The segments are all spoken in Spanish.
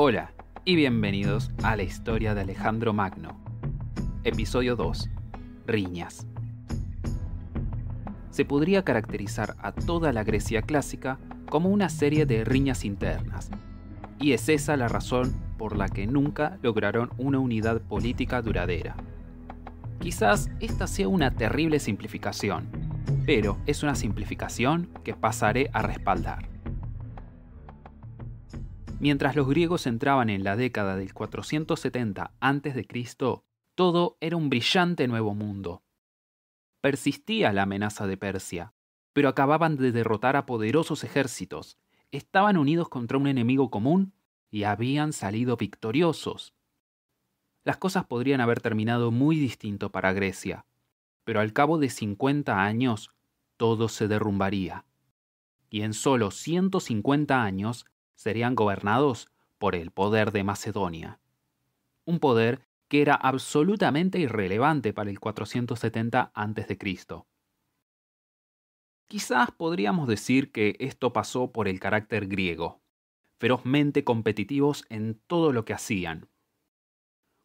Hola y bienvenidos a la historia de Alejandro Magno. Episodio 2. Riñas. Se podría caracterizar a toda la Grecia clásica como una serie de riñas internas, y es esa la razón por la que nunca lograron una unidad política duradera. Quizás esta sea una terrible simplificación, pero es una simplificación que pasaré a respaldar. Mientras los griegos entraban en la década del 470 a.C., todo era un brillante nuevo mundo. Persistía la amenaza de Persia, pero acababan de derrotar a poderosos ejércitos, estaban unidos contra un enemigo común y habían salido victoriosos. Las cosas podrían haber terminado muy distinto para Grecia, pero al cabo de 50 años todo se derrumbaría. Y en solo 150 años serían gobernados por el poder de Macedonia. Un poder que era absolutamente irrelevante para el 470 a.C. Quizás podríamos decir que esto pasó por el carácter griego, ferozmente competitivos en todo lo que hacían.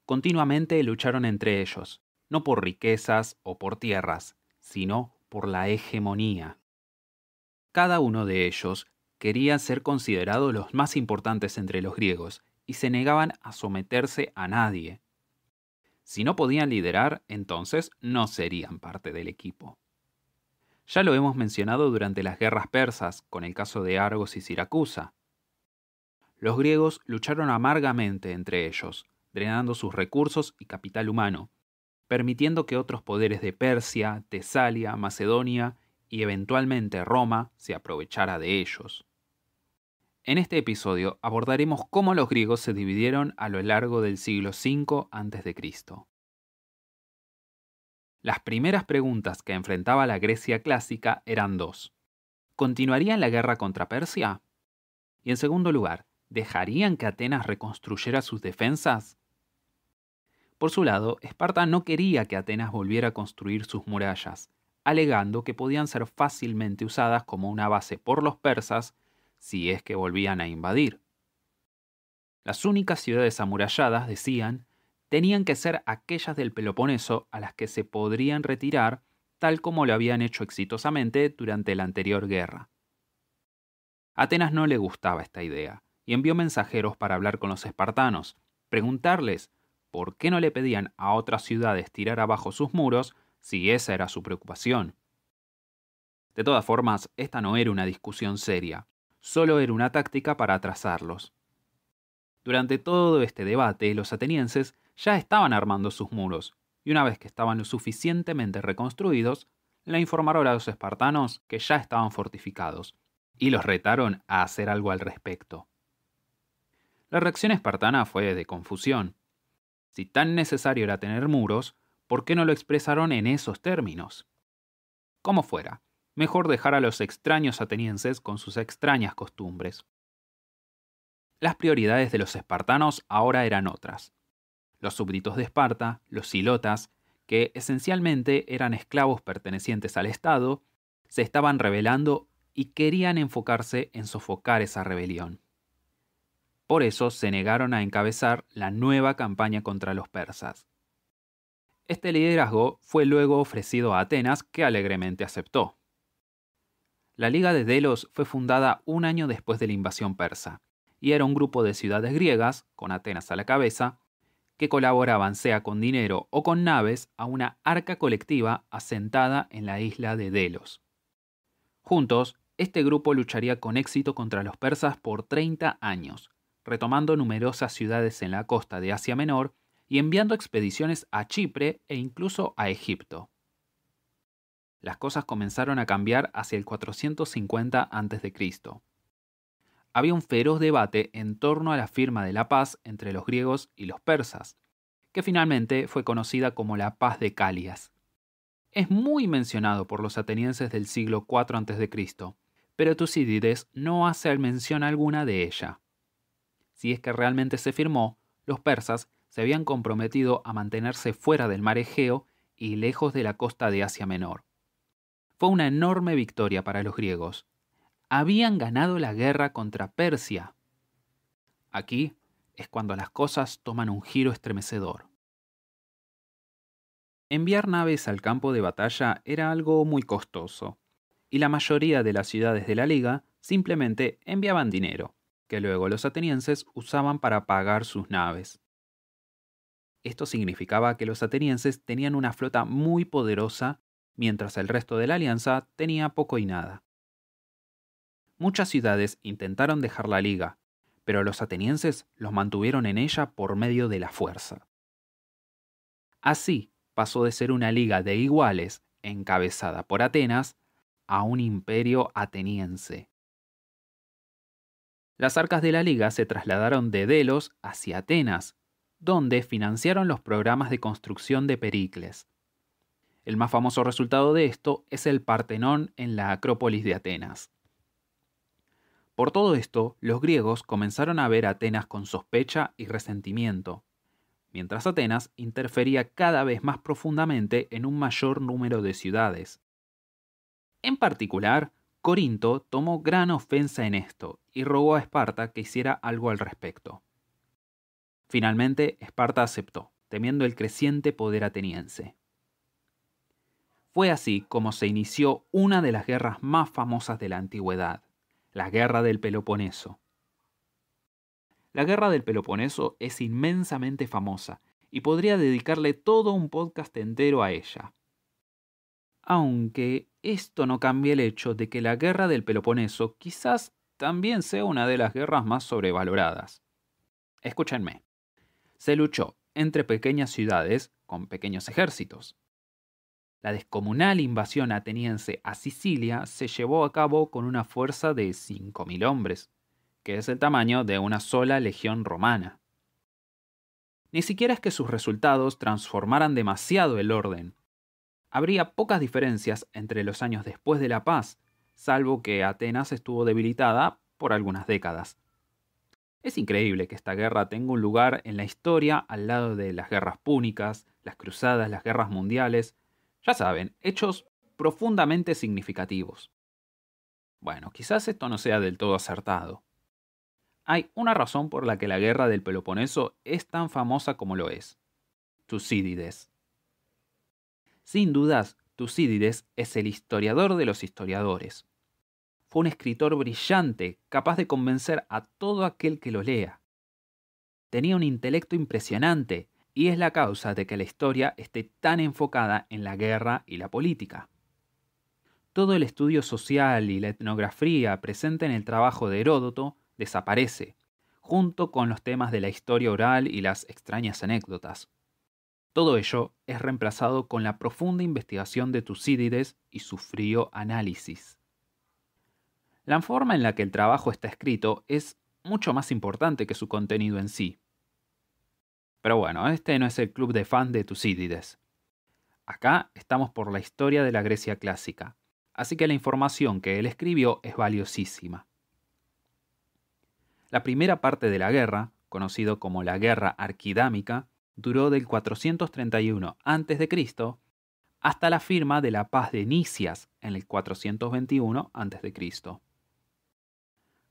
Continuamente lucharon entre ellos, no por riquezas o por tierras, sino por la hegemonía. Cada uno de ellos querían ser considerados los más importantes entre los griegos y se negaban a someterse a nadie. Si no podían liderar, entonces no serían parte del equipo. Ya lo hemos mencionado durante las guerras persas, con el caso de Argos y Siracusa. Los griegos lucharon amargamente entre ellos, drenando sus recursos y capital humano, permitiendo que otros poderes de Persia, Tesalia, Macedonia y eventualmente Roma se aprovechara de ellos. En este episodio abordaremos cómo los griegos se dividieron a lo largo del siglo V a.C. Las primeras preguntas que enfrentaba la Grecia clásica eran dos. ¿Continuarían la guerra contra Persia? Y en segundo lugar, ¿dejarían que Atenas reconstruyera sus defensas? Por su lado, Esparta no quería que Atenas volviera a construir sus murallas, alegando que podían ser fácilmente usadas como una base por los persas si es que volvían a invadir. Las únicas ciudades amuralladas, decían, tenían que ser aquellas del Peloponeso a las que se podrían retirar tal como lo habían hecho exitosamente durante la anterior guerra. Atenas no le gustaba esta idea y envió mensajeros para hablar con los espartanos, preguntarles por qué no le pedían a otras ciudades tirar abajo sus muros si esa era su preocupación. De todas formas, esta no era una discusión seria, solo era una táctica para atrasarlos. Durante todo este debate, los atenienses ya estaban armando sus muros, y una vez que estaban lo suficientemente reconstruidos, le informaron a los espartanos que ya estaban fortificados, y los retaron a hacer algo al respecto. La reacción espartana fue de confusión. Si tan necesario era tener muros, ¿por qué no lo expresaron en esos términos? Como fuera, mejor dejar a los extraños atenienses con sus extrañas costumbres. Las prioridades de los espartanos ahora eran otras. Los súbditos de Esparta, los silotas, que esencialmente eran esclavos pertenecientes al Estado, se estaban rebelando y querían enfocarse en sofocar esa rebelión. Por eso se negaron a encabezar la nueva campaña contra los persas. Este liderazgo fue luego ofrecido a Atenas, que alegremente aceptó. La Liga de Delos fue fundada un año después de la invasión persa, y era un grupo de ciudades griegas, con Atenas a la cabeza, que colaboraban sea con dinero o con naves a una arca colectiva asentada en la isla de Delos. Juntos, este grupo lucharía con éxito contra los persas por 30 años, retomando numerosas ciudades en la costa de Asia Menor y enviando expediciones a Chipre e incluso a Egipto las cosas comenzaron a cambiar hacia el 450 a.C. Había un feroz debate en torno a la firma de la paz entre los griegos y los persas, que finalmente fue conocida como la Paz de Calias. Es muy mencionado por los atenienses del siglo IV a.C., pero Tucídides no hace mención alguna de ella. Si es que realmente se firmó, los persas se habían comprometido a mantenerse fuera del mar Egeo y lejos de la costa de Asia Menor. Fue una enorme victoria para los griegos. Habían ganado la guerra contra Persia. Aquí es cuando las cosas toman un giro estremecedor. Enviar naves al campo de batalla era algo muy costoso, y la mayoría de las ciudades de la Liga simplemente enviaban dinero, que luego los atenienses usaban para pagar sus naves. Esto significaba que los atenienses tenían una flota muy poderosa mientras el resto de la alianza tenía poco y nada. Muchas ciudades intentaron dejar la liga, pero los atenienses los mantuvieron en ella por medio de la fuerza. Así pasó de ser una liga de iguales encabezada por Atenas a un imperio ateniense. Las arcas de la liga se trasladaron de Delos hacia Atenas, donde financiaron los programas de construcción de Pericles, el más famoso resultado de esto es el Partenón en la Acrópolis de Atenas. Por todo esto, los griegos comenzaron a ver a Atenas con sospecha y resentimiento, mientras Atenas interfería cada vez más profundamente en un mayor número de ciudades. En particular, Corinto tomó gran ofensa en esto y rogó a Esparta que hiciera algo al respecto. Finalmente, Esparta aceptó, temiendo el creciente poder ateniense. Fue así como se inició una de las guerras más famosas de la antigüedad, la Guerra del Peloponeso. La Guerra del Peloponeso es inmensamente famosa y podría dedicarle todo un podcast entero a ella. Aunque esto no cambia el hecho de que la Guerra del Peloponeso quizás también sea una de las guerras más sobrevaloradas. Escúchenme. Se luchó entre pequeñas ciudades con pequeños ejércitos. La descomunal invasión ateniense a Sicilia se llevó a cabo con una fuerza de 5.000 hombres, que es el tamaño de una sola legión romana. Ni siquiera es que sus resultados transformaran demasiado el orden. Habría pocas diferencias entre los años después de la paz, salvo que Atenas estuvo debilitada por algunas décadas. Es increíble que esta guerra tenga un lugar en la historia al lado de las guerras púnicas, las cruzadas, las guerras mundiales, ya saben, hechos profundamente significativos. Bueno, quizás esto no sea del todo acertado. Hay una razón por la que la guerra del Peloponeso es tan famosa como lo es. Tucídides. Sin dudas, Tucídides es el historiador de los historiadores. Fue un escritor brillante, capaz de convencer a todo aquel que lo lea. Tenía un intelecto impresionante y es la causa de que la historia esté tan enfocada en la guerra y la política. Todo el estudio social y la etnografía presente en el trabajo de Heródoto desaparece, junto con los temas de la historia oral y las extrañas anécdotas. Todo ello es reemplazado con la profunda investigación de Tucídides y su frío análisis. La forma en la que el trabajo está escrito es mucho más importante que su contenido en sí. Pero bueno, este no es el club de fan de Tucídides. Acá estamos por la historia de la Grecia clásica, así que la información que él escribió es valiosísima. La primera parte de la guerra, conocido como la Guerra Arquidámica, duró del 431 a.C. hasta la firma de la paz de Nicias en el 421 a.C.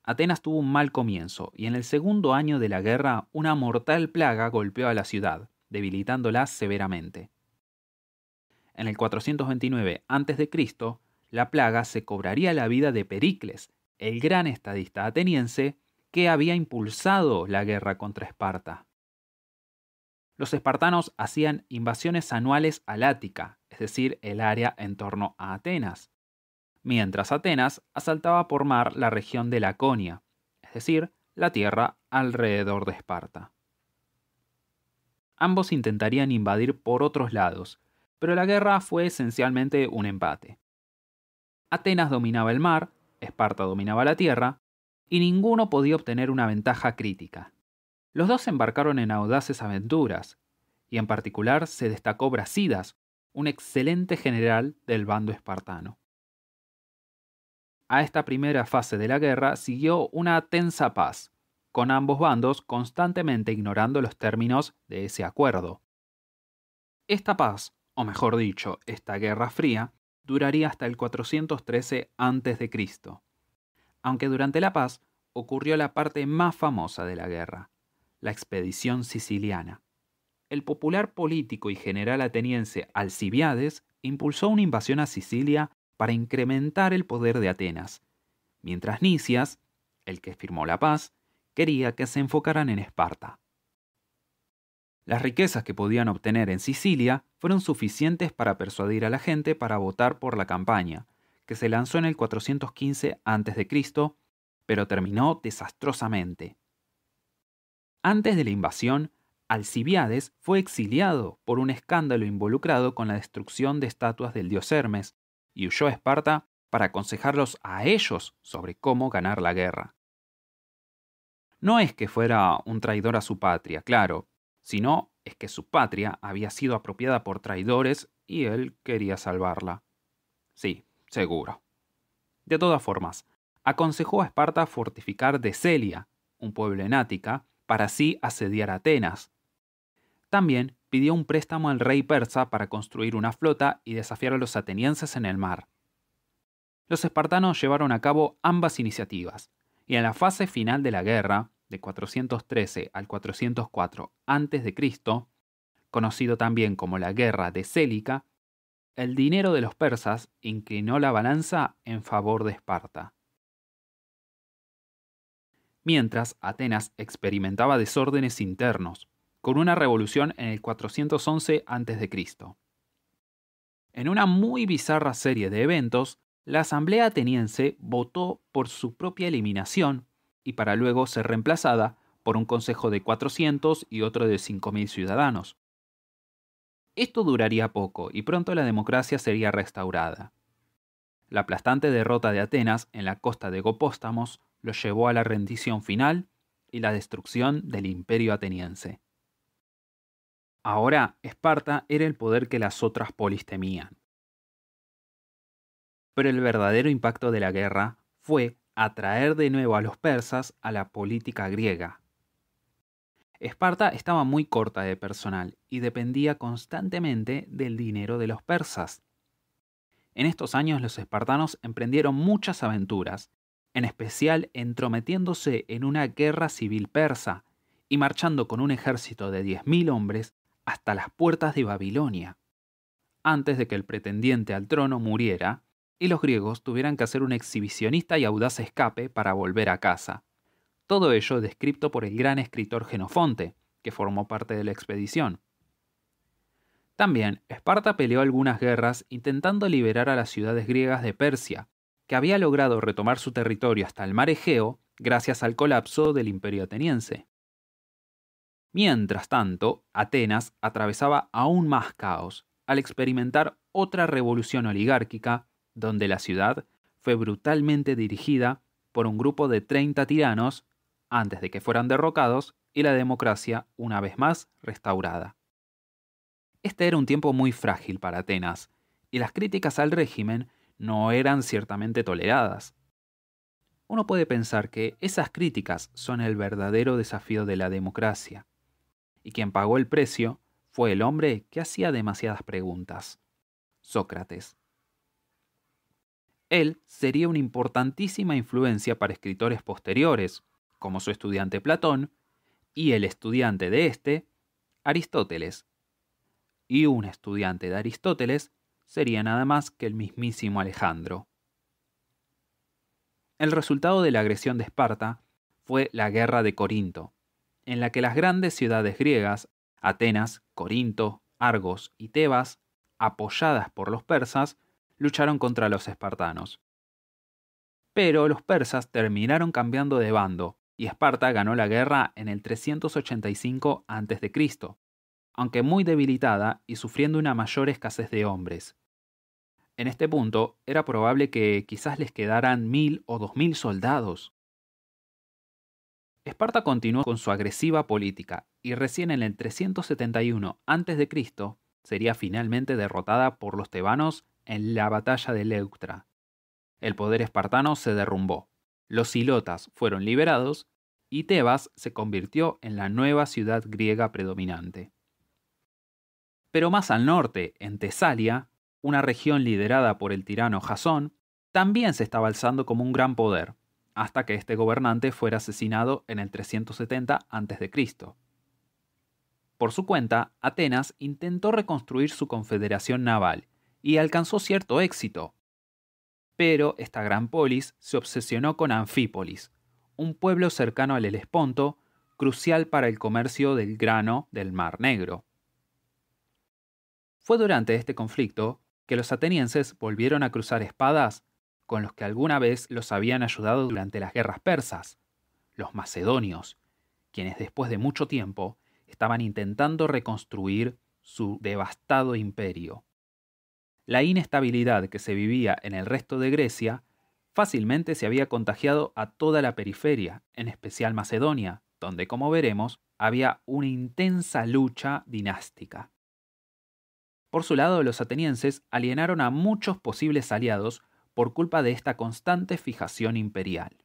Atenas tuvo un mal comienzo y en el segundo año de la guerra una mortal plaga golpeó a la ciudad, debilitándola severamente. En el 429 a.C., la plaga se cobraría la vida de Pericles, el gran estadista ateniense que había impulsado la guerra contra Esparta. Los espartanos hacían invasiones anuales al Ática, es decir, el área en torno a Atenas, mientras Atenas asaltaba por mar la región de Laconia, es decir, la tierra alrededor de Esparta. Ambos intentarían invadir por otros lados, pero la guerra fue esencialmente un empate. Atenas dominaba el mar, Esparta dominaba la tierra, y ninguno podía obtener una ventaja crítica. Los dos embarcaron en audaces aventuras, y en particular se destacó Brasidas, un excelente general del bando espartano. A esta primera fase de la guerra siguió una tensa paz, con ambos bandos constantemente ignorando los términos de ese acuerdo. Esta paz, o mejor dicho, esta guerra fría, duraría hasta el 413 a.C., aunque durante la paz ocurrió la parte más famosa de la guerra, la expedición siciliana. El popular político y general ateniense Alcibiades impulsó una invasión a Sicilia para incrementar el poder de Atenas, mientras Nicias, el que firmó la paz, quería que se enfocaran en Esparta. Las riquezas que podían obtener en Sicilia fueron suficientes para persuadir a la gente para votar por la campaña, que se lanzó en el 415 a.C., pero terminó desastrosamente. Antes de la invasión, Alcibiades fue exiliado por un escándalo involucrado con la destrucción de estatuas del dios Hermes, y huyó a Esparta para aconsejarlos a ellos sobre cómo ganar la guerra. No es que fuera un traidor a su patria, claro, sino es que su patria había sido apropiada por traidores y él quería salvarla. Sí, seguro. De todas formas, aconsejó a Esparta fortificar Decelia, un pueblo en Ática, para así asediar a Atenas. También pidió un préstamo al rey persa para construir una flota y desafiar a los atenienses en el mar. Los espartanos llevaron a cabo ambas iniciativas, y en la fase final de la guerra, de 413 al 404 a.C., conocido también como la Guerra de Célica, el dinero de los persas inclinó la balanza en favor de Esparta. Mientras Atenas experimentaba desórdenes internos, con una revolución en el 411 a.C. En una muy bizarra serie de eventos, la Asamblea ateniense votó por su propia eliminación y para luego ser reemplazada por un consejo de 400 y otro de 5.000 ciudadanos. Esto duraría poco y pronto la democracia sería restaurada. La aplastante derrota de Atenas en la costa de Gopóstamos lo llevó a la rendición final y la destrucción del imperio ateniense. Ahora, Esparta era el poder que las otras polis temían. Pero el verdadero impacto de la guerra fue atraer de nuevo a los persas a la política griega. Esparta estaba muy corta de personal y dependía constantemente del dinero de los persas. En estos años los espartanos emprendieron muchas aventuras, en especial entrometiéndose en una guerra civil persa y marchando con un ejército de 10.000 hombres hasta las puertas de Babilonia, antes de que el pretendiente al trono muriera y los griegos tuvieran que hacer un exhibicionista y audaz escape para volver a casa. Todo ello descrito por el gran escritor Genofonte, que formó parte de la expedición. También, Esparta peleó algunas guerras intentando liberar a las ciudades griegas de Persia, que había logrado retomar su territorio hasta el mar Egeo gracias al colapso del imperio ateniense. Mientras tanto, Atenas atravesaba aún más caos al experimentar otra revolución oligárquica, donde la ciudad fue brutalmente dirigida por un grupo de 30 tiranos antes de que fueran derrocados y la democracia una vez más restaurada. Este era un tiempo muy frágil para Atenas, y las críticas al régimen no eran ciertamente toleradas. Uno puede pensar que esas críticas son el verdadero desafío de la democracia, y quien pagó el precio fue el hombre que hacía demasiadas preguntas, Sócrates. Él sería una importantísima influencia para escritores posteriores, como su estudiante Platón y el estudiante de este, Aristóteles. Y un estudiante de Aristóteles sería nada más que el mismísimo Alejandro. El resultado de la agresión de Esparta fue la guerra de Corinto, en la que las grandes ciudades griegas, Atenas, Corinto, Argos y Tebas, apoyadas por los persas, lucharon contra los espartanos. Pero los persas terminaron cambiando de bando y Esparta ganó la guerra en el 385 a.C., aunque muy debilitada y sufriendo una mayor escasez de hombres. En este punto era probable que quizás les quedaran mil o dos mil soldados. Esparta continuó con su agresiva política y recién en el 371 a.C. sería finalmente derrotada por los tebanos en la batalla de Leuctra. El poder espartano se derrumbó, los silotas fueron liberados y Tebas se convirtió en la nueva ciudad griega predominante. Pero más al norte, en Tesalia, una región liderada por el tirano Jasón, también se estaba alzando como un gran poder, hasta que este gobernante fuera asesinado en el 370 a.C. Por su cuenta, Atenas intentó reconstruir su confederación naval y alcanzó cierto éxito. Pero esta gran polis se obsesionó con Anfípolis, un pueblo cercano al Helesponto, crucial para el comercio del grano del Mar Negro. Fue durante este conflicto que los atenienses volvieron a cruzar espadas con los que alguna vez los habían ayudado durante las guerras persas, los macedonios, quienes después de mucho tiempo estaban intentando reconstruir su devastado imperio. La inestabilidad que se vivía en el resto de Grecia fácilmente se había contagiado a toda la periferia, en especial Macedonia, donde, como veremos, había una intensa lucha dinástica. Por su lado, los atenienses alienaron a muchos posibles aliados por culpa de esta constante fijación imperial.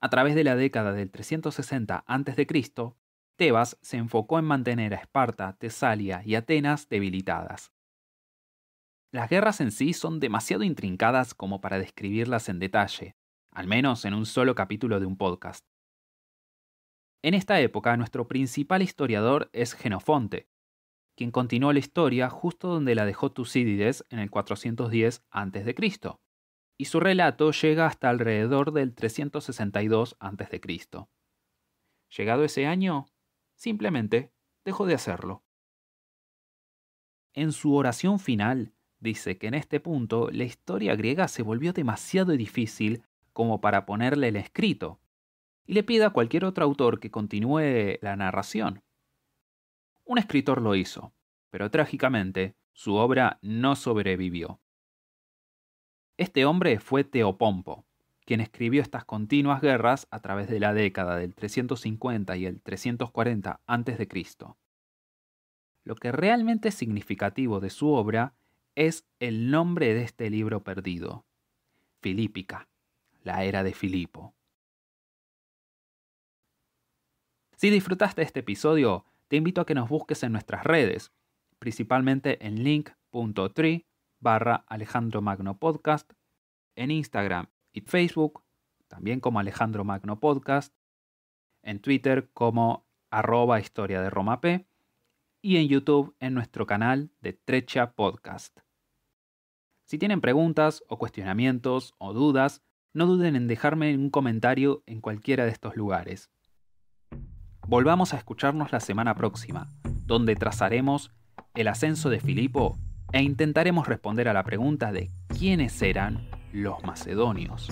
A través de la década del 360 a.C., Tebas se enfocó en mantener a Esparta, Tesalia y Atenas debilitadas. Las guerras en sí son demasiado intrincadas como para describirlas en detalle, al menos en un solo capítulo de un podcast. En esta época, nuestro principal historiador es Jenofonte quien continuó la historia justo donde la dejó Tucídides en el 410 a.C., y su relato llega hasta alrededor del 362 a.C. Llegado ese año, simplemente dejó de hacerlo. En su oración final, dice que en este punto la historia griega se volvió demasiado difícil como para ponerle el escrito, y le pide a cualquier otro autor que continúe la narración. Un escritor lo hizo, pero trágicamente su obra no sobrevivió. Este hombre fue Teopompo, quien escribió estas continuas guerras a través de la década del 350 y el 340 a.C. Lo que realmente es significativo de su obra es el nombre de este libro perdido, Filípica, la era de Filipo. Si disfrutaste este episodio, te invito a que nos busques en nuestras redes, principalmente en link.tree barra Alejandro Magno Podcast, en Instagram y Facebook, también como Alejandro Magno Podcast, en Twitter como arroba historia de Roma P y en YouTube en nuestro canal de Trecha Podcast. Si tienen preguntas o cuestionamientos o dudas, no duden en dejarme un comentario en cualquiera de estos lugares. Volvamos a escucharnos la semana próxima, donde trazaremos el ascenso de Filipo e intentaremos responder a la pregunta de quiénes eran los macedonios.